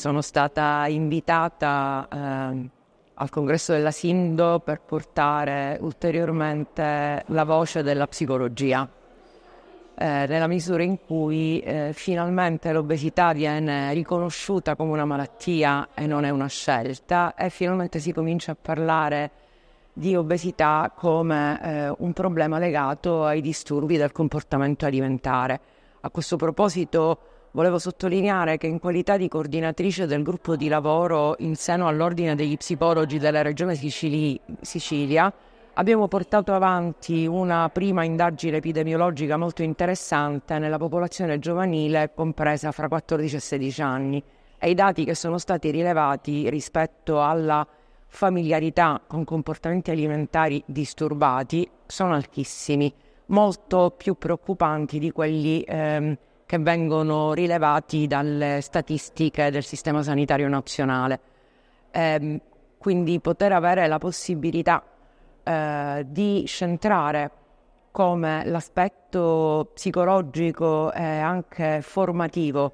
sono stata invitata eh, al congresso della Sindo per portare ulteriormente la voce della psicologia, eh, nella misura in cui eh, finalmente l'obesità viene riconosciuta come una malattia e non è una scelta e finalmente si comincia a parlare di obesità come eh, un problema legato ai disturbi del comportamento alimentare. A questo proposito Volevo sottolineare che in qualità di coordinatrice del gruppo di lavoro in seno all'Ordine degli Psicologi della Regione Sicili- Sicilia, abbiamo portato avanti una prima indagine epidemiologica molto interessante nella popolazione giovanile compresa fra 14 e 16 anni e i dati che sono stati rilevati rispetto alla familiarità con comportamenti alimentari disturbati sono altissimi, molto più preoccupanti di quelli ehm, che vengono rilevati dalle statistiche del Sistema Sanitario Nazionale. Eh, quindi poter avere la possibilità eh, di centrare come l'aspetto psicologico e anche formativo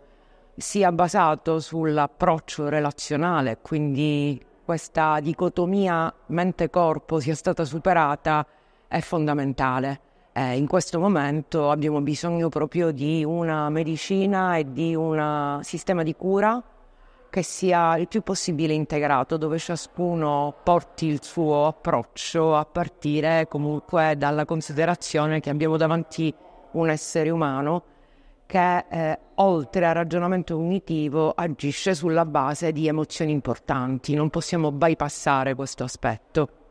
sia basato sull'approccio relazionale, quindi questa dicotomia mente-corpo sia stata superata è fondamentale eh, in questo momento abbiamo bisogno proprio di una medicina e di un sistema di cura che sia il più possibile integrato, dove ciascuno porti il suo approccio a partire comunque dalla considerazione che abbiamo davanti un essere umano che eh, oltre al ragionamento cognitivo agisce sulla base di emozioni importanti, non possiamo bypassare questo aspetto.